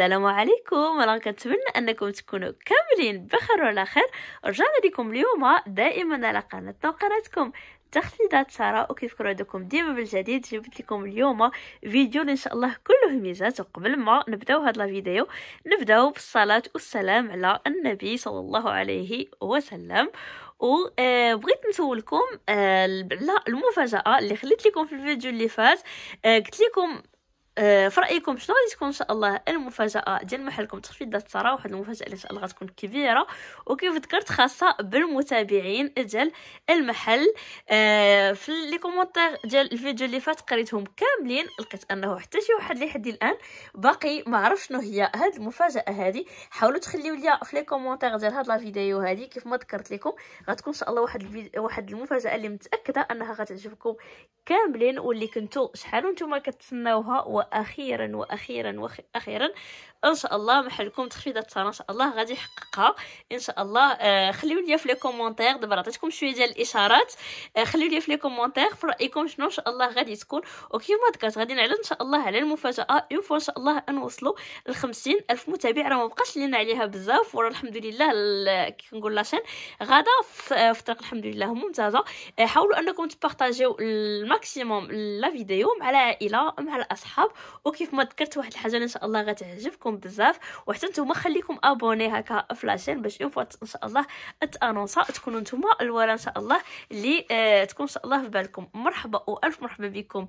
السلام عليكم انا كنتمنى انكم تكونوا كاملين بخير وعلى خير رجعنا لكم اليوم دائما على قناتنا وقناتكم تخفيضات سارة وكيف كنعدكم ديما بالجديد جبت لكم اليوم فيديو ان شاء الله كله ميزات وقبل ما نبداو هذا الفيديو نبداو بالصلاه والسلام على النبي صلى الله عليه وسلم وبغيت نسولكم على آه، المفاجاه اللي خليت لكم في الفيديو اللي فات آه، قلت لكم آه، في رايكم شنو غادي تكون ان شاء الله المفاجاه ديال محلكم تخفيض ذات الثراء واحد المفاجاه اللي ان شاء الله غتكون كبيره وكيف ذكرت خاصه بالمتابعين ديال المحل آه، في لي كومونتير ديال الفيديو اللي فات قريتهم كاملين لقيت انه حتى شي واحد لحد الان باقي ما عرف شنو هي هاد المفاجاه هادي حاولوا تخليو ليا في لي كومونتير ديال هاد لا فيديو هادي كيف ما ذكرت لكم غتكون ان شاء الله واحد واحد المفاجاه اللي متاكده انها غتعجبكم كاملين واللي كنتو شحال نتوما كتسناوها واخيرا واخيرا واخيرا ان شاء الله محلكم تخفيضات ترى ان شاء الله غادي يحققها ان شاء الله آه خليو ليا في لي كومونتير دابا عطيتكم شويه ديال الاشارات آه خليو ليا في لي كومونتير في رايكم شنو ان شاء الله غادي تكون وكيما ذكرت غادي نعلن ان شاء الله على المفاجاه اون ان شاء الله نوصلوا ل 50 الف متابع راه ما بقاش لينا عليها بزاف وراه الحمد لله كي كنقول لاشين غادا في طريق الحمد لله ممتازه آه، حاولوا انكم تبارطاجيو الماكسيموم لا فيديو مع العائله مع الاصحاب الشباب وكيف ما ذكرت واحد الحاجه ان شاء الله غتعجبكم بزاف وحتى نتوما خليكم ابوني هكا فلاشين باش اون ان شاء الله اتانونسا تكونوا نتوما الاولى ان شاء الله اللي آه تكون ان شاء الله في بالكم مرحبا والف مرحبا بكم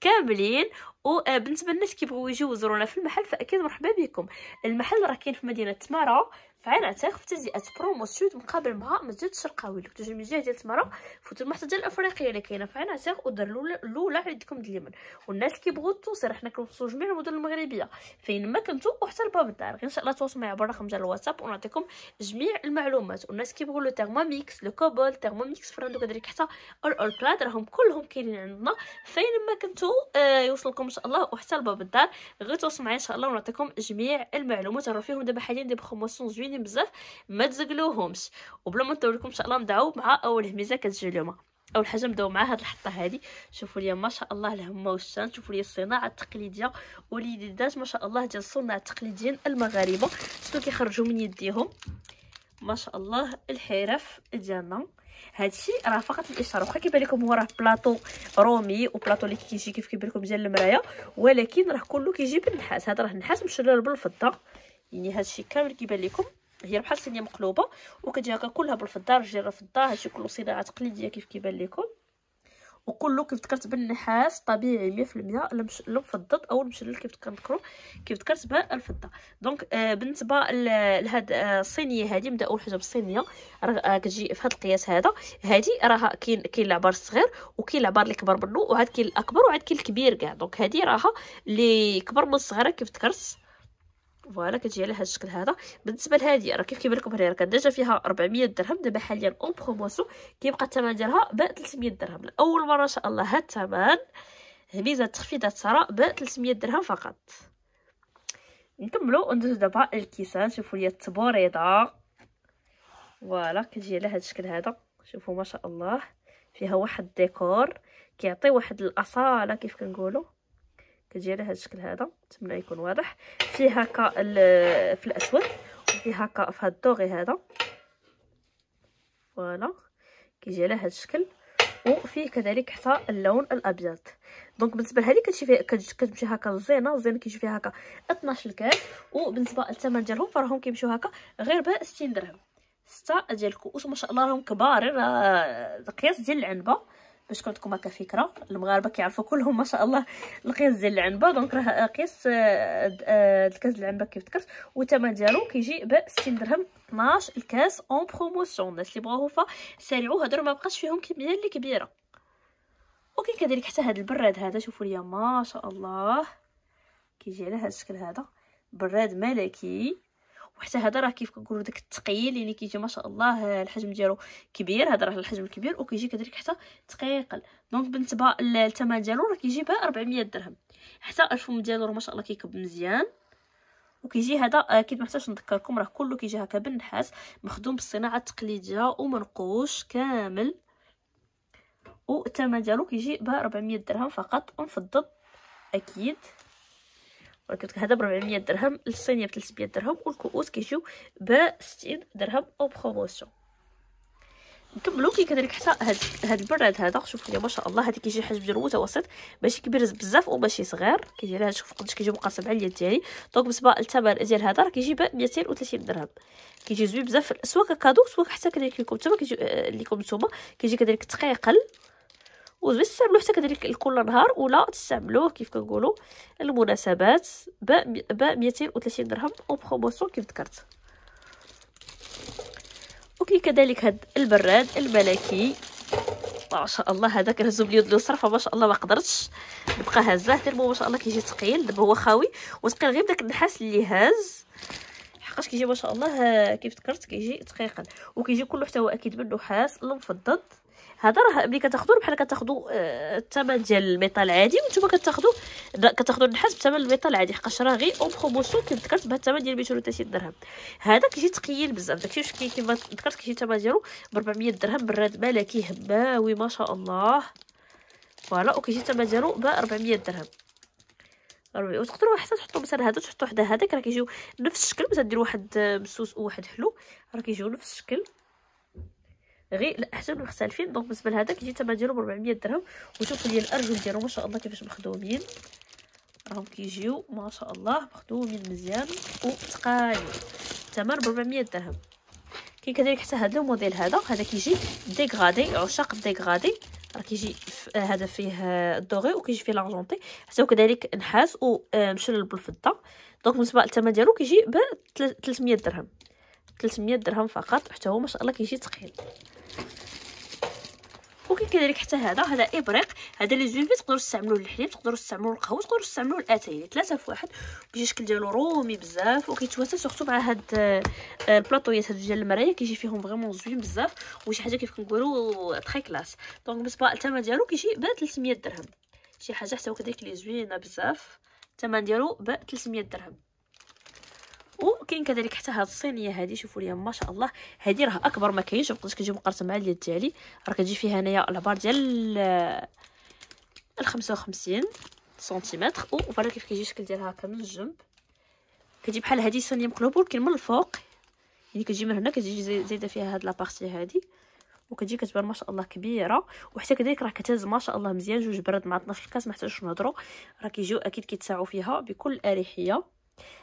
كاملين وبالنسبه آه، للناس كيبغيو يجيو يزورونا في المحل فاكيد مرحبا بكم المحل راه كاين في مدينه تمارا فعلا خفت تزيئات بروموسيود مقابل مها مزيد الشرقاوي اللي كنتو جاي من ديال تمارا فوتو المحطه ديال الافريقيه اللي كاينه فعين تاخ ودار الاولى على يدكم ديال اليمن والناس كيبغوا التوصيل حنا كنوصلوا جميع المدن المغربيه فين ما كنتو وحتى لباب الدار غير ان شاء الله تواصلوا معايا بالرقم ديال الواتساب ونعطيكم جميع المعلومات والناس كيبغوا لو ميكس لو كوبول ميكس فراندو كذلك حتى الاول بلاد راهم كلهم كاينين عندنا فين ما كنتو آه يوصلكم ان شاء الله وحتى لباب الدار غير تواصلوا معايا ان شاء الله ونعطيكم جميع المعلومات راه فيهم دابا حاليا دي بروموسيون زوين مزيانين بزاف ما تزقلوهمش وبلا ما نطولكم ان شاء الله نبداو مع اول هميزه كتجي اليوم اول حاجه نبداو مع هاد الحطه هادي شوفوا لي ما شاء الله الهمه والشان شوفوا لي الصناعه التقليديه وليدات ما شاء الله ديال الصناع التقليديين المغاربه شنو كيخرجوا من يديهم ما شاء الله الحرف ديالنا هادشي راه فقط الاشاره واخا كيبان لكم هو راه بلاطو رومي وبلاطو اللي كيجي كيف كيبان لكم ديال المرايه ولكن راه كله كيجي بالنحاس هذا راه النحاس مشلل بالفضه يعني هادشي كامل كيبان لكم هي بحال الصينيه مقلوبه وكتجي هكا كلها بالفضه راه فضه هادشي كله صناعه تقليديه كيف كيبان لكم وكله كيف ذكرت بالنحاس طبيعي 100% لا لا او المشلل كيف كنذكروا كيف ذكرت بالفضه دونك آه بالنسبه لهاد آه، الصينيه هذه نبدا اول حاجه بالصينيه راه آه، كتجي في هاد القياس هذا هذه راها كاين كاين العبار الصغير وكاين العبار اللي كبر منه وعاد كاين الاكبر وعاد كاين الكبير كاع دونك هذه راها اللي كبر من الصغيره كيف ذكرت فوالا كتجي على هذا الشكل هذا بالنسبه لهذه راه كيف كيبان لكم هنا راه كدجا ديجا فيها 400 درهم دابا حاليا اون بروموسيون كيبقى الثمن ديالها ب 300 درهم لاول مره ان شاء الله هذا الثمن ميزه تخفيضات شراء ب 300 درهم فقط نكملوا وندوزو دابا الكيسان شوفوا لي التبوريضه فوالا كتجي على هذا الشكل هذا شوفوا ما شاء الله فيها واحد الديكور كيعطي واحد الاصاله كيف كنقولوا كتجينا على هذا الشكل هذا نتمنى يكون واضح فيه هكا في الاسود وفيه هكا في هذا الدوغي هذا فوالا كيجي على هذا الشكل وفيه كذلك حتى اللون الابيض دونك بالنسبه لهذه كتمشي فيها كتمشي هكا الزينه زينه كيجي فيها هكا 12 الكاس وبالنسبه للثمن ديالهم فراهم كيمشيو هكا غير ب 60 درهم ستة ديال الكؤوس ما شاء الله راهم كبار راه القياس ديال العنبه باش كنتكم هكا فكره المغاربه كيعرفوا كلهم ما شاء الله القياس ديال العنبه دونك راه قياس آه، آه، الكاس العنبه كيف ذكرت والثمن ديالو كيجي ب 60 درهم 12 الكاس اون بروموسيون الناس اللي بغاوه فسارعوا هادو ما بقاش فيهم كميه اللي كبيره وكاين كذلك حتى هذا البراد هذا شوفوا ليا ما شاء الله كيجي على هذا الشكل هذا براد ملكي وحتى هذا راه كيف كنقولوا داك الثقيل يعني كيجي ما شاء الله الحجم ديالو كبير هذا راه الحجم الكبير وكيجي كذلك حتى ثقيل دونك بالنسبه للثمن ديالو راه كيجي ب 400 درهم حتى الفم ديالو ما شاء الله كيكب مزيان وكيجي هذا اكيد آه، محتاج نذكركم راه كله كيجي هكا بالنحاس مخدوم بالصناعه التقليديه ومنقوش كامل والثمن ديالو كيجي ب 400 درهم فقط ونفضل اكيد كنت هذا ب 400 درهم الصينيه ب 300 درهم والكؤوس كيجيو ب 60 درهم او بروموسيون نكملو كي كذلك حتى هاد هاد البراد هذا شوفوا لي ما شاء الله هذا كيجي حجم ديال متوسط ماشي كبير بزاف وماشي صغير كيجي لها شوف قداش كيجي مقاسم على اليد ديالي دونك بالنسبه للثمن ديال هذا راه كيجي ب 230 درهم كيجي زوين بزاف سواء ككادو سواء حتى كذلك ليكم نتوما كيجي ليكم نتوما كيجي كذلك تقيقل وتستعملوه حتى كذلك كل نهار ولا تستعملوه كيف كنقولوا المناسبات ب ب 230 درهم او بروموسيون كيف ذكرت اوكي كذلك هاد البراد الملكي ما شاء الله هذا كنهزو باليد اليسرى فما شاء الله ما قدرتش نبقى هازاه دابا ما شاء الله كيجي ثقيل دابا هو خاوي وثقيل غير داك النحاس اللي هاز حقاش كيجي ما شاء الله كيف ذكرت كيجي ثقيل وكيجي كله حتى هو اكيد من نحاس المفضض هذا راه ملي كتاخذوا بحال كتاخذوا آه، الثمن ديال الميطا العادي وانتم كتاخذوا كتاخذوا النحاس بثمن الميطا العادي حقاش راه غير اون بروموسيون كيف ذكرت بها الثمن ديال 230 درهم هذا كيجي ثقيل بزاف داكشي واش كيما ذكرت كيجي الثمن ديالو ب 400 درهم براد ملكي هباوي ما شاء الله فوالا وكيجي الثمن ديالو ب 400 درهم ربي وتقدروا حتى تحطوا مثلا هذا تحطوا حدا هذاك راه كيجيو نفس الشكل مثلا دير واحد مسوس وواحد حلو راه كيجيو نفس الشكل غير الاحجام مختلفين دونك بالنسبه لهذاك جيت ثمن ديالو ب 400 درهم وشوفوا لي الارجل ديالو ما شاء الله كيفاش مخدومين راهم كيجيو ما شاء الله مخدومين مزيان وثقالين الثمن ب 400 درهم كاين كذلك حتى هذا الموديل هذا هذا كيجي ديغرادي عشاق ديغرادي راه كيجي هذا فيه الدوغي وكيجي فيه لارجونتي حتى وكذلك نحاس ومشلل آه، بالفضه دونك بالنسبه للثمن ديالو كيجي ب 300 درهم 300 درهم فقط حتى هو ما شاء الله كيجي ثقيل وكاين كذلك حتى هذا هذا ابريق هذا لي زوفي تقدروا تستعملوه للحليب تقدروا تستعملوه للقهوه تقدروا تستعملوه لاتاي ثلاثه في واحد بيجي الشكل ديالو رومي بزاف وكيتواتى سورتو مع هاد آه، البلاطويات هادو ديال المرايا كيجي فيهم فريمون زوين بزاف وشي حاجه كيف كنقولوا تري كلاس دونك بالنسبه للثمن ديالو كيجي ب 300 درهم شي حاجه حتى هو كذلك لي زوينه بزاف الثمن ديالو ب 300 درهم وكاين كذلك حتى هاد الصينيه هادي شوفوا لي ما شاء الله هادي راه اكبر ما كاينش كتجي مقارنه مع اليد ديالي راه كتجي فيها هنايا العبار ديال ال 55 سنتيمتر وفوالا كيف كيجي الشكل ديالها هكا من الجنب كتجي بحال هادي صينيه مقلوبه ولكن من الفوق يعني كتجي من هنا كتجي زايده فيها هاد لابارتي هادي وكتجي كتبان ما شاء الله كبيره وحتى كذلك راه كتهز ما شاء الله مزيان جوج برد مع 12 كاس ما احتاجش نهضروا راه كيجيو اكيد كيتساعوا فيها بكل اريحيه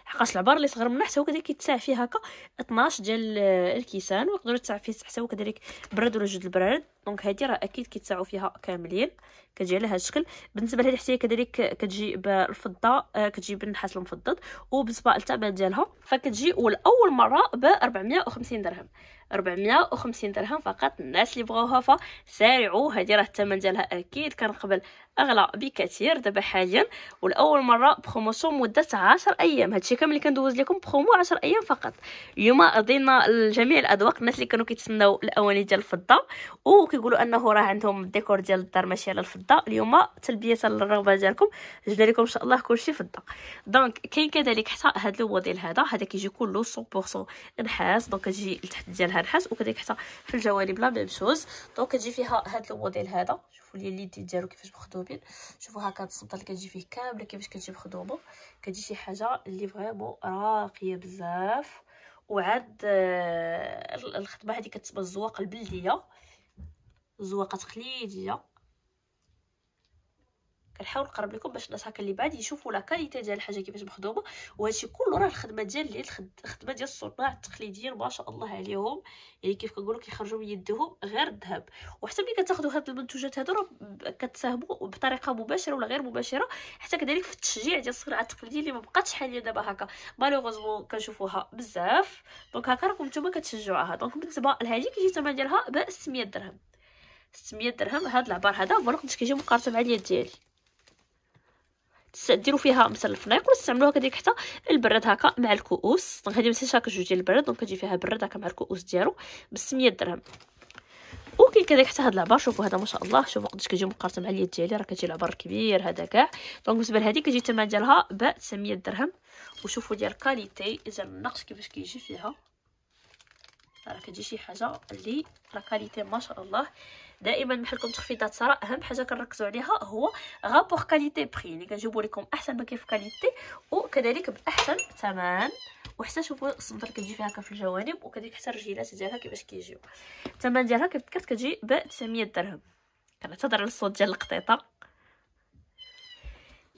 حقاش العبار اللي صغر منها حتى هو كذلك يتساع فيه هكا 12 ديال الكيسان ويقدروا يتساع فيه حتى هو كذلك برد ولا جوج البراد دونك هذه راه اكيد كيتساعوا فيها كاملين كتجي على هذا الشكل بالنسبه لهذه حتى كذلك كتجي بالفضه آه، كتجي بالنحاس المفضض وبالنسبه للثمن ديالها فكتجي ولاول مره ب 450 درهم 450 درهم فقط الناس اللي بغاوها فسارعوا هذه راه الثمن ديالها اكيد كان قبل اغلى بكثير دابا حاليا ولاول مره بروموسيون مده 10 ايام هادشي كامل اللي كندوز لكم برومو 10 ايام فقط اليوم ضينا لجميع الاذواق الناس اللي كانوا كيتسناو الاواني ديال الفضه وكيقولوا انه راه عندهم الديكور ديال الدار ماشي على الفضه اليوم تلبيه للرغبه ديالكم جبنا لكم ان شاء الله كلشي فضه دونك كاين كذلك حتى هاد الموديل هذا هذا كيجي كله 100% نحاس دونك كتجي لتحت ديالها هاد الحاج وكذلك حتى في الجوانب لا ميم شوز دونك كتجي فيها هذا الموديل هذا شوفوا لي اللي ديالو كيفاش مخدومين شوفوا هكا الصبطه اللي كتجي فيه كامله كيفاش كتجي مخدومه كتجي شي حاجه اللي فريمون راقيه بزاف وعاد آه، الخدمه هذه كتبان زواق البلديه زواقه تقليديه كنحاول نقرب لكم باش الناس هكا اللي بعد يشوفوا لا كاليتي ديال الحاجه كيفاش مخدومه وهادشي كله راه الخدمه ديال اللي الخدمه ديال الصناع التقليديين ما شاء الله عليهم يعني كيف كنقولوا كيخرجوا من يدهم غير الذهب وحتى ملي كتاخذوا هاد المنتوجات هادو راه كتساهموا بطريقه مباشره ولا غير مباشره حتى كذلك في التشجيع ديال الصناعه التقليديه اللي ما بقاتش حاليا دابا هكا مالوغوزمون كنشوفوها بزاف دونك هكا راكم نتوما كتشجعوها دونك بالنسبه لهادي كيجي الثمن ديالها ب 600 درهم 600 درهم هاد العبار هذا فوالا كنت كيجي مقارنه مع اليد ديالي ديروا فيها مثلا الفنيق وتستعملوها كديك حتى البراد هكا مع الكؤوس دونك هذه ماشي شاك هكا جوج ديال البراد دونك كتجي فيها براد هكا مع الكؤوس ديالو ب 600 درهم وكاين كذلك حتى هاد العبار شوفوا هذا ما شاء الله شوفوا قداش كيجي مقارنه مع اليد ديالي راه كتجي العبار كبير هذا كاع دونك بالنسبه لهذه كتجي الثمن ديالها ب 900 درهم وشوفوا ديال كاليتي اذا النقش كيفاش كيجي فيها راه كتجي شي حاجه اللي راه كاليتي ما شاء الله دائما بحال لكم تخفيضات شراء اهم حاجه كنركزوا عليها هو غابور كاليتي بري يعني كنجيبوا لكم احسن ما كاين في كاليتي وكذلك باحسن ثمن وحتى شوفوا الصندر كتجي فيها في الجوانب وكذلك حتى الرجيلات ديالها كيفاش كيجيو الثمن ديالها كيف ذكرت كتجي ب 900 درهم كنعتذر على الصوت ديال القطيطه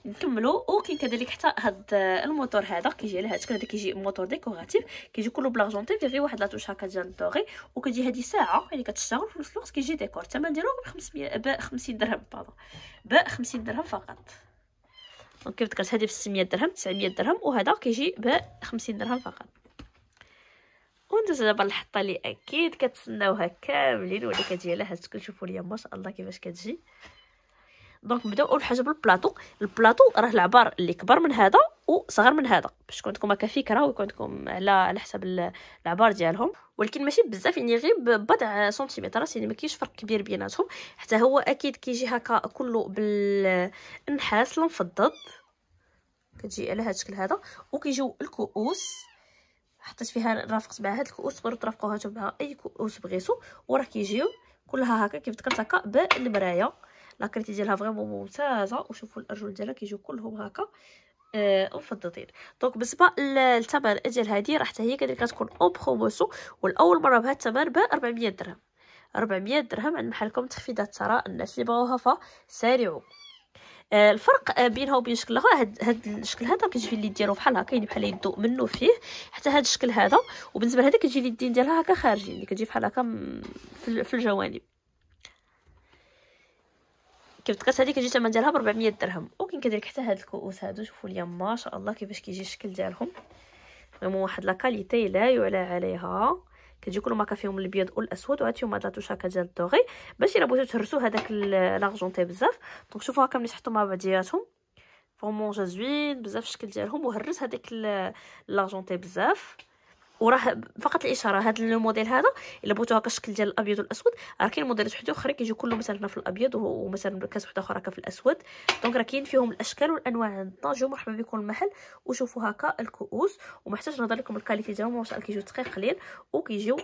نكملوا وكاين كذلك حتى هاد الموتور هذا كيجي على هادشكل هذا كيجي موتور ديكوراتيف كيجي كله بلاجونتي فيه غير واحد لاطوش هكا ديال الدوغي وكتجي هادي ساعه يعني كتشتغل في نفس الوقت كيجي ديكور الثمن ديالو ب 500 ب 50 درهم باردون ب 50 درهم فقط دونك كيف ذكرت هادي ب 600 درهم 900 درهم وهذا كيجي ب 50 درهم فقط وندوز دابا للحطه اللي اكيد كتسناوها كاملين واللي كتجي على هاد الشكل شوفوا ليا ما شاء الله كيفاش كتجي دونك نبداو اول حاجه بالبلاطو البلاطو راه العبار اللي كبر من هذا وصغر من هذا باش تكون عندكم هكا فكره ويكون عندكم على على حسب العبار ديالهم ولكن ماشي بزاف يعني غير بضع سنتيمترات يعني ما كاينش فرق كبير بيناتهم حتى هو اكيد كيجي هكا كله بالنحاس المفضض كتجي على هذا الشكل هذا وكيجيو الكؤوس حطيت فيها رافقت مع هاد الكؤوس تقدروا ترافقوها مع اي كؤوس بغيتو وراه كيجيو كلها هكا كيف ذكرت هكا بالمرايه لاكريتي ديالها فريمون ممتازه وشوفوا الارجل ديالها كيجيو كلهم هكا ومفضطين آه، دونك بالنسبه للثمن ديال هذه راه حتى هي كذلك كتكون اون بروموسيون والاول مره بهذا الثمن ب 400 درهم 400 درهم عند محلكم تخفيضات ترى الناس اللي بغاوها فسارعوا آه، الفرق بينها وبين شكلها هاد, هاد الشكل هذا كتجي في اليد ديالو بحال هكا يعني بحال يدو منه فيه حتى هاد الشكل هذا وبالنسبه لهذا كتجي اليدين ديالها هكا خارجين اللي يعني كتجي بحال هكا في الجوانب كيف هذه كتجي الثمن ديالها ب 400 درهم وكاين كذلك حتى هاد الكؤوس هادو شوفوا ليا ما شاء الله كيفاش كيجي الشكل ديالهم فريمون واحد لاكاليتي لا يعلى عليها كتجي كل ماركه فيهم الابيض والاسود وعاد فيهم هاد لاطوشاكا ديال الدوغي باش الا بغيتو تهرسوا هذاك لارجونتي بزاف دونك شوفوا هكا ملي تحطوا مع بعضياتهم فريمون جا زوين بزاف الشكل ديالهم وهرس هذاك لارجونتي بزاف وراه فقط الاشاره هذا الموديل هذا الا بغيتوها كشكل ديال الابيض والاسود راه كاين موديلات وحده اخرى كيجيو كلهم مثلا هنا في الابيض ومثلا كاس وحده اخرى في الاسود دونك راه كاين فيهم الاشكال والانواع عندنا جو مرحبا بكم المحل وشوفوا هكا الكؤوس ومحتاج نهضر لكم الكاليتي ديالهم واش كيجيو دقيق قليل وكيجيو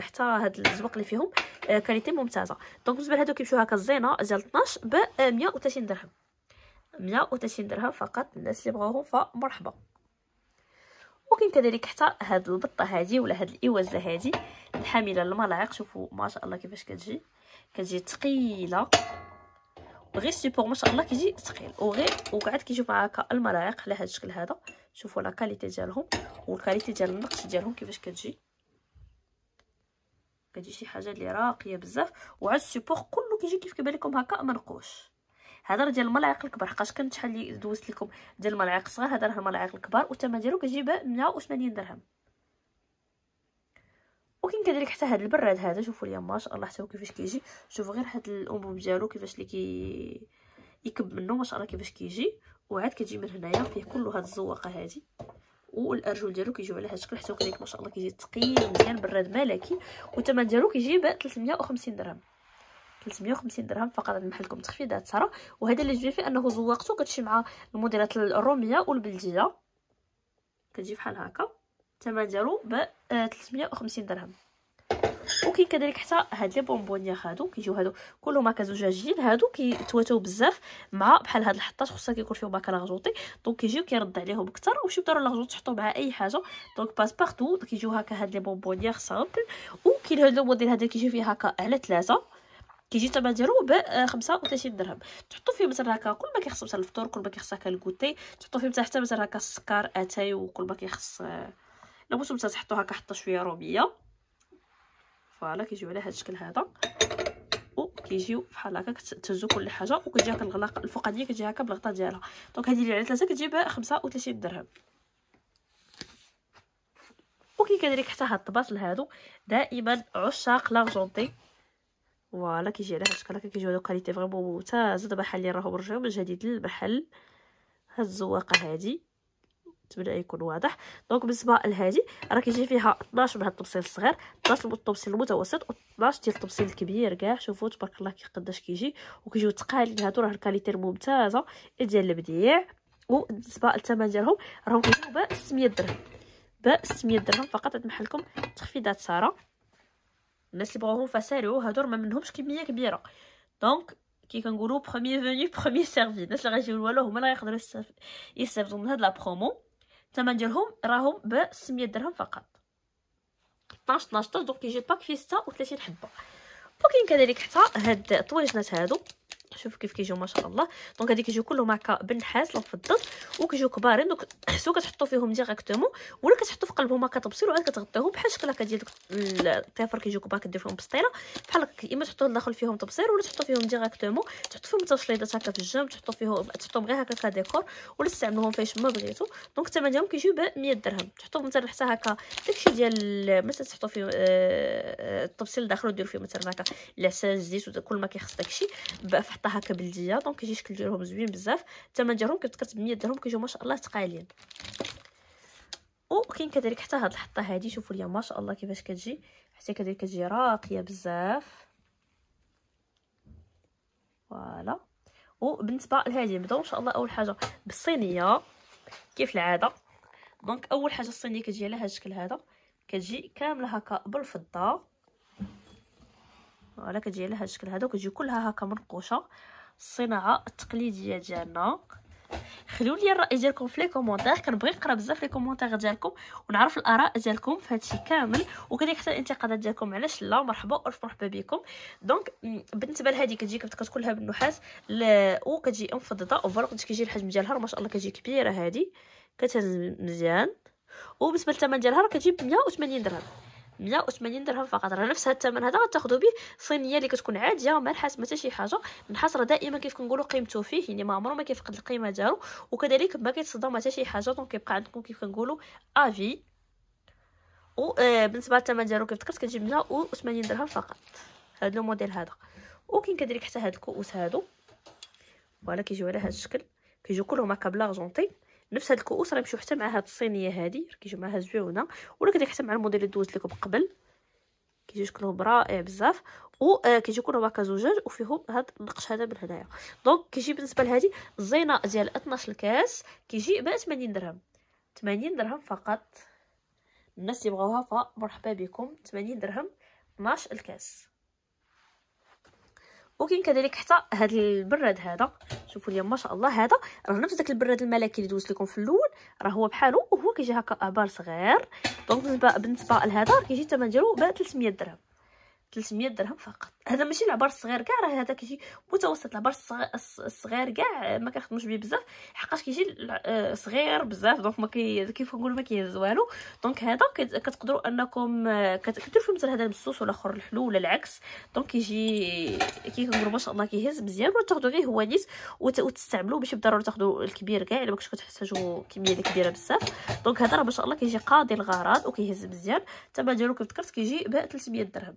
حتى هاد الزبق اللي فيهم آه، كاليتي ممتازه دونك بالنسبه لهادو كيمشيو هكا الزينه ديال 12 ب 130 درهم 130 درهم فقط الناس اللي بغاوهم فمرحبا وكاين كذلك حتى هاد البطه هادي ولا هاد الاوزه هادي الحامله للملاعق شوفوا ما شاء الله كيفاش كتجي كتجي ثقيله غير السيبور ما شاء الله كيجي ثقيل وغير وقعد كيجيو معاك الملاعق على هاد الشكل هذا شوفوا لا كاليتي ديالهم والكاليتي ديال النقش ديالهم كيفاش كتجي كتجي شي حاجه اللي راقيه بزاف وعاد السيبور كله كيجي كيف كيبان لكم هكا منقوش راه ديال الملاعق الكبار حقاش كنت شحال لي دوزت لكم ديال الملاعق الصغار هذا راه الملاعق الكبار والثمن ديالو كيجي ب 180 درهم وكاين كذلك حتى هذا البراد هذا شوفوا ليا ما شاء الله حتى هو كيفاش كيجي شوفوا غير هذا الانبوب ديالو كيفاش اللي كي يكب منه ما شاء الله كيفاش كيجي وعاد كتجي من هنايا فيه كل هاد الزواقه هذه والارجل ديالو كيجيو على هاد الشكل حتى هو ما شاء الله كيجي ثقيل مزيان براد ملكي والثمن ديالو كيجي ب 350 درهم 350 درهم فقط محل لكم تخفيضات ترى وهذا اللي جبت فيه انه زوقته كتمشي مع الموديلات الروميه والبلجيه كتجي بحال هكا الثمن ديالو ب 350 آه، درهم وكاين كذلك حتى هاد لي بونبونيير هادو كيجيو هادو كلهم هكا زجاجيين هادو كيتواتاو بزاف مع بحال هاد الحطات خصها كيكون فيهم هكا لاغجوطي دونك كيجيو كيرد عليهم كثر وشي بداروا لاغجوط تحطو مع اي حاجه دونك باس بارتو كيجيو هكا هاد لي بونبونيير سامبل وكاين هاد الموديل هذا كيجي فيه هكا على ثلاثه كيجي تما ديالو ب 35 آه، درهم تحطوا فيه مثلا هكا كل ما كيخص مثلا الفطور كل ما كيخص هكا الكوتي تحطوا فيه حتى مثلا هكا السكر اتاي وكل ما كيخص آه، لا بغيتو مثلا تحطوا هكا حتى شويه روميه فوالا كيجيو على هذا الشكل هذا كيجيو بحال هكا كتهزو كل حاجه وكتجي هكا الغلاق الفوقانيه كتجي هكا بالغطا ديالها دونك هذه اللي على ثلاثه كتجي ب 35 درهم وكي كذلك حتى هاد الطباسل هادو دائما عشاق لارجونتي فوالا كيجي على هاد الشكل هكا كيجيو هادو كاليتي فريمون حتى زاد حاليا اللي راهو رجعو من جديد للمحل هاد الزواقه هادي نتمنى يكون واضح دونك بالنسبه لهادي راه كيجي فيها 12 من هاد الطبسيل الصغير 12 من الطبسيل المتوسط و 12 ديال الطبسيل الكبير كاع شوفوا تبارك الله كي قداش كيجي وكيجيو ثقالين هادو راه الكاليتي ممتازه ديال البديع وبالنسبه للثمن ديالهم راهم كيجيو ب 600 درهم ب 600 درهم فقط عند محلكم تخفيضات ساره الناس اللي بغاوهم فسالو هادو ما منهمش كميه كبيره دونك كي كنقولوا بروميير فيني بروميير سيرفي الناس اللي غيجيو والو هما اللي يقدروا يستافدوا من هاد لا برومو الثمن ديالهم راهم ب 600 درهم فقط 12 12 دوك كيجي باك فيستا و 30 حبه بوكين كذلك حتى هاد الطويجنات هادو شوف كيف كيجيو ما شاء الله دونك هادي كيجيو كلهم هكا بالنحاس لو فضت وكيجيو كبارين دونك حسو كتحطو فيهم ديريكتومون ولا كتحطو في قلبهم هكا تبصيل وعاد كتغطيهم بحال شكل هكا ديال الطيفر كيجيو كبار كدير فيهم بسطيله بحال هكا اما تحطو لداخل فيهم تبصير ولا تحطو فيهم ديريكتومون تحطو فيهم تشليطات هكا في الجنب تحطو فيهم تحطوهم غير هكا كديكور ولا تستعملوهم فاش ما بغيتو دونك الثمن ديالهم كيجيو ب 100 درهم تحطوهم مثلا حتى هكا داكشي ديال مثلا تحطو فيه الطبسيل آه، آه، داخل وديروا فيه مثلا هكا العسل الزيت وكل ما كيخص داكشي كنحطها هكا بلديه دونك كيجي شكل ديالهم زوين بزاف الثمن ديالهم كتذكرت ب 100 درهم كيجيو ما شاء الله ثقالين وكاين كذلك حتى هاد الحطه هادي شوفوا ليا ما شاء الله كيفاش كتجي حتى كذلك كتجي راقيه بزاف فوالا وبالنسبه لهادي نبداو ان شاء الله اول حاجه بالصينيه كيف العاده دونك اول حاجه الصينيه كتجي على هاد الشكل هذا كتجي كامله هكا بالفضه ولا كتجي على هذا الشكل هذا وكتجي كلها هكا منقوشه الصناعه التقليديه ديالنا خليو لي الراي ديالكم في لي كومونتير كنبغي نقرا بزاف لي كومونتير ديالكم ونعرف الاراء ديالكم في هادشي كامل وكذلك حتى الانتقادات ديالكم علاش لا مرحبا الف مرحبا بكم دونك بالنسبه لهادي كتجي كتبقى كلها بالنحاس وكتجي مفضضه اوفر كنت كيجي الحجم ديالها ما شاء الله كتجي كبيره هذه كتهز مزيان وبالنسبه للثمن ديالها راه كتجيب 180 درهم 180 درهم فقط راه نفس الثمن هذا غتاخذوا به صينيه اللي كتكون عاديه ما نحاس حتى شي حاجه راه دائما كيف كنقولوا قيمته فيه يعني ما عمره ما كيفقد القيمه ديالو وكذلك ما كيتصدم حتى شي حاجه دونك كيبقى عندكم كيف كنقولوا افي و آه، بالنسبه للثمن ديالو كيف ذكرت كتجي 180 درهم فقط هذا لو موديل هذا وكاين كذلك حتى هاد الكؤوس هادو فوالا كيجيو على هذا الشكل كيجيو كلهم هكا بلاغجونطي نفس هاد الكؤوس راه يمشيو حتى مع هاد الصينيه هادي كيجيو معاها زويونه ولا كديك حتى مع الموديل اللي دوزت لكم قبل كيجيو شكلهم رائع بزاف آه، كيجيو كلهم هكا زجاج وفيهم هاد النقش هذا من هنايا دونك كيجي بالنسبه لهادي الزينه ديال 12 الكاس كيجي ب 80 درهم 80 درهم فقط الناس اللي بغاوها فمرحبا بكم 80 درهم 12 الكاس وكاين كذلك حتى هذا البراد هذا شوفوا لي ما شاء الله هذا راه نفس داك البراد الملكي اللي دوزت لكم في الاول راه هو بحالو وهو كيجي هكا ابار صغير دونك بالنسبه بالنسبه لهذا كيجي الثمن ديالو ب 300 درهم 300 درهم فقط هذا ماشي العبر الصغير كاع راه هذا كيجي متوسط العبر الصغير كاع ما كنخدموش به بزاف حقاش كيجي آه، صغير بزاف دونك ما كي كيف نقول ما كيهز والو دونك هذا كتقدروا انكم كديروا فيه مثل هذا المسوس ولا اخر الحلو ولا العكس دونك كيجي كي كنقولوا ما شاء الله كيهز مزيان وتاخذوا غير هو نيت وتستعملوه ماشي بالضروره تاخذوا الكبير كاع الا ما كنتش كتحتاجوا كميه كبيره بزاف دونك هذا راه ما شاء الله كيجي قاضي الغرض وكيهز مزيان الثمن ديالو كيف ذكرت كيجي ب 300 درهم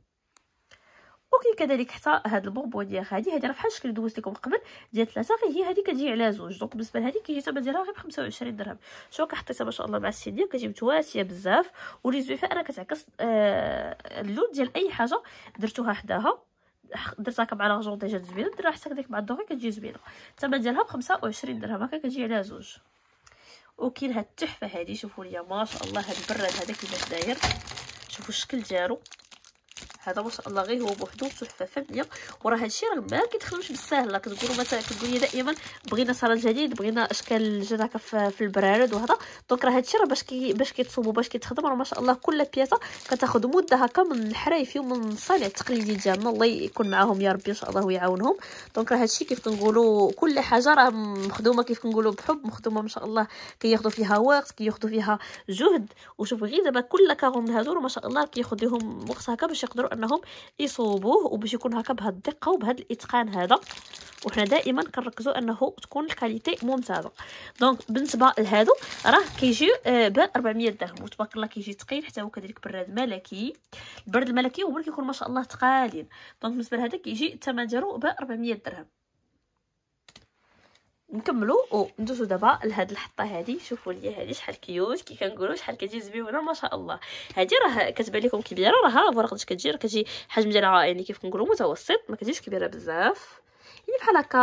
وكاين كذلك حتى هاد ديال هادي هادي راه فحال الشكل اللي دوزت لكم قبل ديال ثلاثه غير هي هادي كتجي على زوج دونك بالنسبه لهادي كيجي الثمن ديالها غير ب 25 درهم شوف كحطيتها ما شاء الله مع السيديه كتجي متواسيه بزاف ولي زويفا راه كتعكس آه اللون ديال اي حاجه درتوها حداها درتها مع لاجون ديجا زوينه درها حتى كديك مع الدوغي كتجي زوينه الثمن ديالها ب 25 درهم هكا كتجي على زوج وكاين هاد التحفه هادي شوفوا ليا ما شاء الله هاد البراد هذا كيفاش داير شوفوا الشكل ديالو هذا ما شاء الله غير هو بوحدو تحفه فنيه وراه هادشي راه ما كيدخلوش بالساهل كتقولوا مثلا لي دائما بغينا صرا جديد بغينا اشكال جديده في البرارد وهذا دونك راه هادشي راه باش كي باش كيتصوبوا باش كيتخدم راه ما شاء الله كل بياسه كتاخذ مده هكا من الحرايف ومن الصانع التقليدي ديالنا الله يكون معاهم يا ربي ان شاء الله ويعاونهم دونك راه هادشي كيف كنقولوا كل حاجه راه مخدومه كيف كنقولوا بحب مخدومه ما شاء الله كياخذوا فيها وقت كياخذوا فيها جهد وشوف غير دابا كل كاغو من هادو ما شاء الله كياخذ لهم وقت هكا باش يقدروا انهم يصوبوه وباش يكون هكا بهاد الدقه وبهذا الاتقان هذا وحنا دائما كنركزوا انه تكون الكاليتي ممتازه دونك بالنسبه لهادو راه كيجي آه، ب 400 درهم وتبارك الله كيجي ثقيل حتى هو كذلك براد ملكي البرد الملكي هو اللي كيكون ما شاء الله ثقالين دونك بالنسبه لهذا كيجي الثمن ديالو ب 400 درهم نكملوا وندوزوا دابا لهاد الحطه هادي شوفوا لي هادي شحال كيوت كي كنقولوا شحال كتجي زبيونه ما شاء الله هادي راه كتبان لكم كبيره راه ها كتجي راه كتجي حجم ديالها يعني كيف كنقولوا متوسط ما كتجيش كبيره بزاف يعني بحال هكا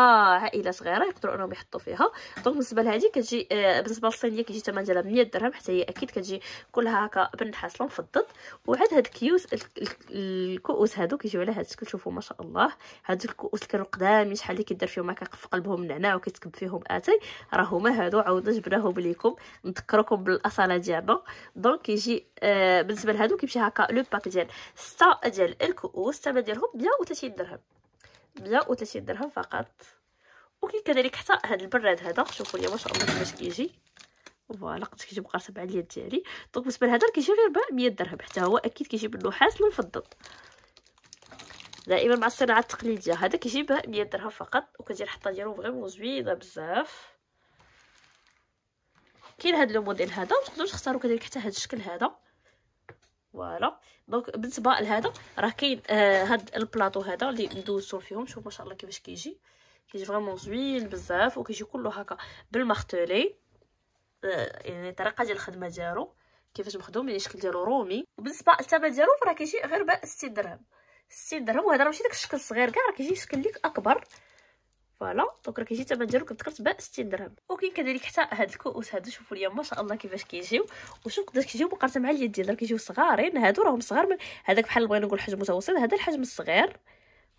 عائله صغيره يقدروا انهم يحطوا فيها دونك بالنسبه لهذه كتجي آه، بالنسبه للصينيه كيجي الثمن ديالها 100 درهم حتى هي اكيد كتجي كلها هكا بالنحاس مفضط وعاد هاد الكيوس الكؤوس هادو كيجيو على هاد الشكل شوفوا ما شاء الله هاد الكؤوس كانوا قدامي شحال اللي كيدار فيهم هكا في قلبهم النعناع وكيتكب فيهم اتاي راهما هادو عاود جبناهم ليكم نذكركم بالاصاله ديالنا دونك كيجي آه، بالنسبه لهادو كيمشي هكا لو باك ديال 6 ديال الكؤوس الثمن ديالهم 130 درهم 130 درهم فقط وكاين كذلك حتى هذا البراد هذا شوفوا لي ما شاء الله كيفاش كيجي فوالا قلت كيجي مقارصه مع اليد ديالي دونك بالنسبه لهذا كيجي غير ب 100 درهم حتى هو اكيد كيجي بالنحاس المفضل دائما مع الصناعه التقليديه هذا كيجي ب 100 درهم فقط وكدير الحطه ديالو فريمون زوينه بزاف كاين هذا لو موديل هذا وتقدروا تختاروا كذلك حتى هذا الشكل هذا فوالا دونك بالنسبه لهذا راه كاين آه، هاد البلاطو هذا اللي ندوزو فيهم شوف ما شاء الله كيفاش كيجي كيجي فريمون زوين بزاف وكيجي كله هكا آه يعني الطريقه ديال الخدمه ديالو كيفاش مخدوم يعني الشكل ديالو رومي وبالنسبه للثمن ديالو فراه كيجي غير ب 60 درهم 60 درهم وهذا راه ماشي داك الشكل الصغير كاع راه كيجي شكل ليك اكبر فوالا دونك راه كيجي الثمن ديالو كيبقى تقريبا 60 درهم وكاين كذلك حتى هاد الكؤوس هادو شوفوا ليا ما شاء الله كيفاش كيجيو وشوف قداش كيجيو مقارنه مع اليد ديالنا كيجيو صغارين هادو راهم صغار من هذاك بحال بغينا نقول حجم متوسط هذا الحجم الصغير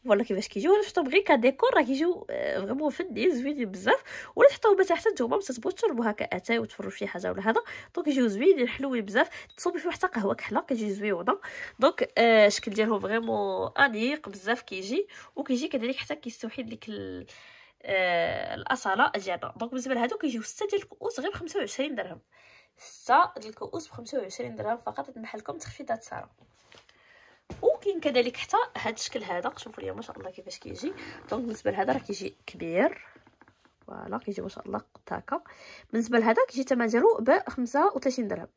فوالا كيفاش كيجيو انا شفتهم غير كديكور راه كيجيو فريمون آه، فني زوينين بزاف ولا تحطوهم مثلا حتى نتوما ما تبغوا تشربو هكا اتاي وتفرجو شي حاجه ولا هذا دونك كيجيو زوينين حلوين بزاف تصوبي فيه حتى قهوه كحله كيجي زويونه دونك آه، الشكل آه ديالهم فريمون انيق بزاف كيجي وكيجي كذلك حتى كيستوحي ديك ال... آه، الاصاله اجعبه دونك بالنسبه لهادو كيجيو 6 ديال الكؤوس غير ب 25 درهم 6 ديال الكؤوس ب 25 درهم فقط تنحل لكم تخفيضات ساره وكاين كذلك حتى هذا الشكل هذا شوفوا لي ما شاء الله كيفاش كيجي دونك بالنسبه لهذا راه كيجي كبير فوالا كيجي ما شاء الله هكا بالنسبه لهذا كيجي الثمن ديالو ب 35 درهم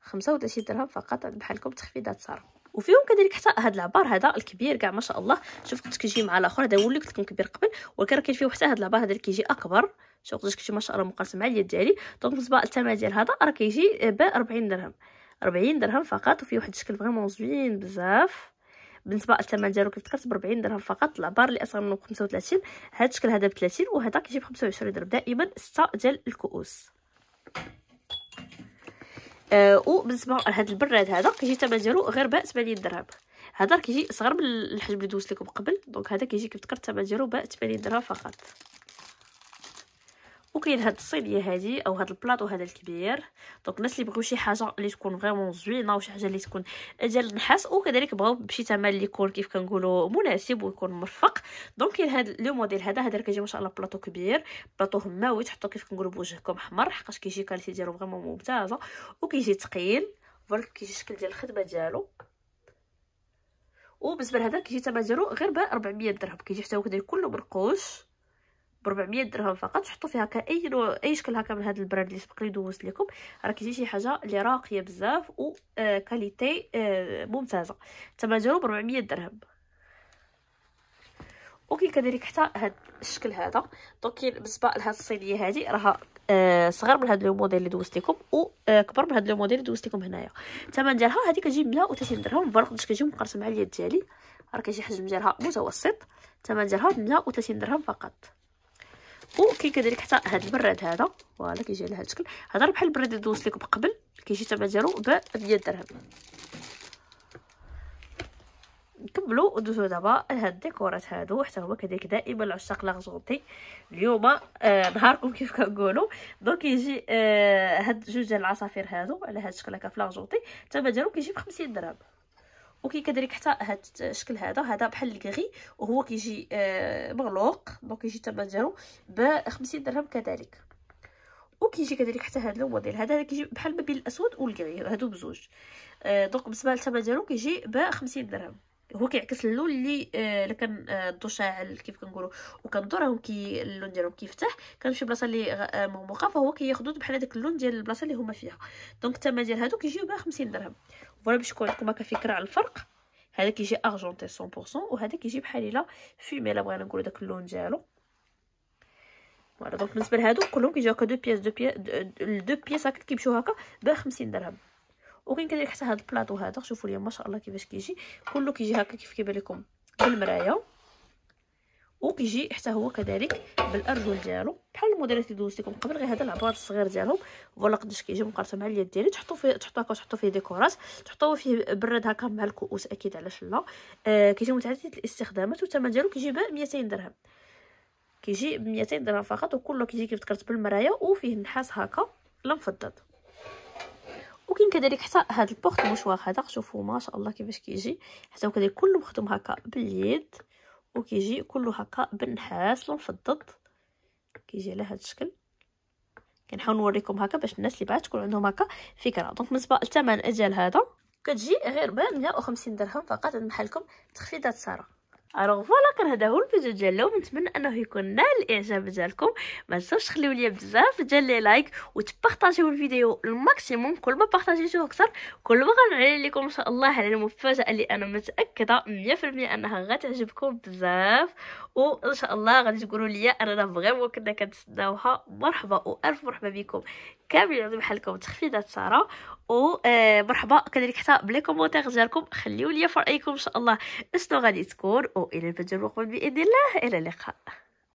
35 درهم فقط بحال لكم تخفيضات ساره وفيهم كذلك حتى هذا العبار هذا الكبير كاع ما شاء الله شوف كنت كيجي مع الاخر هذا هو اللي قلت لكم كبير قبل ولكن راه كاين فيه حتى هذا العبار هذا اللي كيجي اكبر شوف كنت كيجي ما شاء الله مقارنه مع اليد ديالي دونك بالنسبه للثمن ديال هذا راه كيجي ب 40 درهم 40 درهم فقط وفيه واحد الشكل فريمون زوين بزاف بالنسبه للثمن ديالو كيف ذكرت ب 40 درهم فقط العبار اللي اصغر منه ب 35 هذا الشكل هذا ب 30 وهذا كيجي ب 25 درهم دائما 6 ديال الكؤوس او بالنسبه لهذا البراد هذا كيجي الثمن ديالو غير ب 80 درهم هذا كيجي صغر من الحجم اللي دوزت لكم قبل دونك هذا كيجي كيف ذكرت الثمن ديالو ب 80 درهم فقط وكاين هاد الصينيه هادي او هاد البلاطو هذا الكبير دونك الناس اللي بغيو شي حاجه اللي تكون فريمون زوينه وشي حاجه اللي تكون ديال النحاس وكذلك بغاو بشي ثمن اللي يكون كيف كنقولوا مناسب ويكون مرفق دونك كاين هاد لو موديل هذا هذا كيجي ما شاء الله بلاطو كبير بلاطو هماوي تحطو كيف كنقولوا بوجهكم احمر حقاش كيجي كاليتي ديالو فريمون ممتازه وكيجي ثقيل فوالا كيجي الشكل ديال الخدمه ديالو وبالنسبه لهذا كيجي الثمن ديالو غير ب 400 درهم كيجي حتى هو كذلك كله مرقوش ب 400 درهم فقط تحطوا فيها كاي اي شكل هكا من هذا البراند اللي سبق لي دوزت لكم راه كيجي شي حاجه اللي راقيه بزاف كاليتي آه، آه، ممتازه الثمن ديالو ب 400 درهم اوكي كذلك حتى هاد الشكل هذا دونك بالنسبه لهاد الصينيه هذه راها صغر آه، صغير من هاد لو موديل اللي دوزت لكم وكبر من هاد لو موديل اللي دوزت لكم هنايا الثمن ديالها هذه كتجي 130 درهم الفرق باش كتجي مقارنه على اليد ديالي راه كيجي حجم ديالها متوسط الثمن ديالها 130 درهم فقط وكي كذلك حتى هاد البراد هذا فوالا كيجي على هاد الشكل هذا بحال البراد اللي دوزت لكم قبل كيجي تبع ديالو ب 100 درهم نكملوا ندوزو دابا لهاد الديكورات هادو حتى هما كذلك دائما العشاق لاغزونتي اليوم آه نهاركم كيف كنقولوا دونك كيجي آه هاد جوج ديال العصافير هادو على هاد الشكل هكا في لاغزونتي الثمن ديالو كيجي ب 50 درهم وكي كذلك حتى هاد الشكل هذا هذا بحال الكغي وهو كيجي آه، مغلوق دونك كيجي الثمن ديالو ب 50 درهم كذلك وكيجي كذلك حتى هاد اللون ديال هذا كيجي بحال ما بين الاسود والكغي هادو بزوج آه، دونك بالنسبه للثمن ديالو كيجي ب 50 درهم هو كيعكس اللون اللي الا آه، كان الضو شاعل كيف كنقولوا وكندور راهم كي اللون ديالهم كيفتح كنمشي بلاصه اللي مغموقه فهو كياخذوا بحال هذاك اللون ديال البلاصه اللي هما فيها دونك الثمن ديال هادو كيجيو ب 50 درهم فوالا باش تكون عندكم هكا فكره على الفرق هذا كيجي ارجونتي 100% وهذا كيجي بحال الا فيمي الا بغينا نقولوا داك اللون ديالو فوالا دونك بالنسبه لهادو كلهم كيجيو هكا دو بياس دو بياس دو بياس هكا كيمشيو هكا ب 50 درهم وكاين كذلك حتى هاد البلاطو هذا شوفوا لي ما شاء الله كيفاش كيجي كله كيجي هكا كيف كيبان لكم بالمرايه وكيجي حتى هو كذلك بالارجل ديالو بحال الموديلات اللي دوزت لكم قبل غير هذا العبار الصغير ديالهم فوالا قداش كيجي مقارصه مع اليد ديالي تحطوا فيه تحطوا هكا تحطوا فيه ديكورات تحطوا فيه براد هكا مع الكؤوس اكيد علاش لا آه كيجي متعدد الاستخدامات والثمن ديالو كيجي ب 200 درهم كيجي ب 200 درهم فقط وكله كيجي كيف ذكرت بالمرايا وفيه النحاس هكا لا مفضض وكاين كذلك حتى هذا البورت مشوار هذا شوفوا ما شاء الله كيفاش كيجي حتى هو كذلك كله مخدوم هكا باليد وكيجي كله هكا بنحاس ونفضض كيجي على هذا الشكل كنحاول نوريكم هكا باش الناس اللي بعد تكون عندهم هكا فكره دونك بالنسبه للثمن اجل هذا كتجي غير ب 150 درهم فقط عند محلكم تخفيضات ساره الوغ فوالا كان هذا هو الفيديو ديال اليوم نتمنى انه يكون نال الاعجاب ديالكم ما تنساوش تخليو ليا بزاف ديال لي لايك وتبارطاجيو الفيديو الماكسيموم كل ما بارطاجيتوه اكثر كل ما غنعلي لكم ان شاء الله على المفاجاه اللي انا متاكده 100% انها غتعجبكم بزاف وان شاء الله غادي تقولوا لي اننا فريمون كنا كنتسناوها مرحبا والف مرحبا بكم كاملين عندهم بحالكم تخفيضات ساره ومرحبا آه، كذلك حتى بلي كومونتير ديالكم خليو لي في رايكم ان شاء الله شنو غادي تكون والى الفيديو المقبل باذن الله الى اللقاء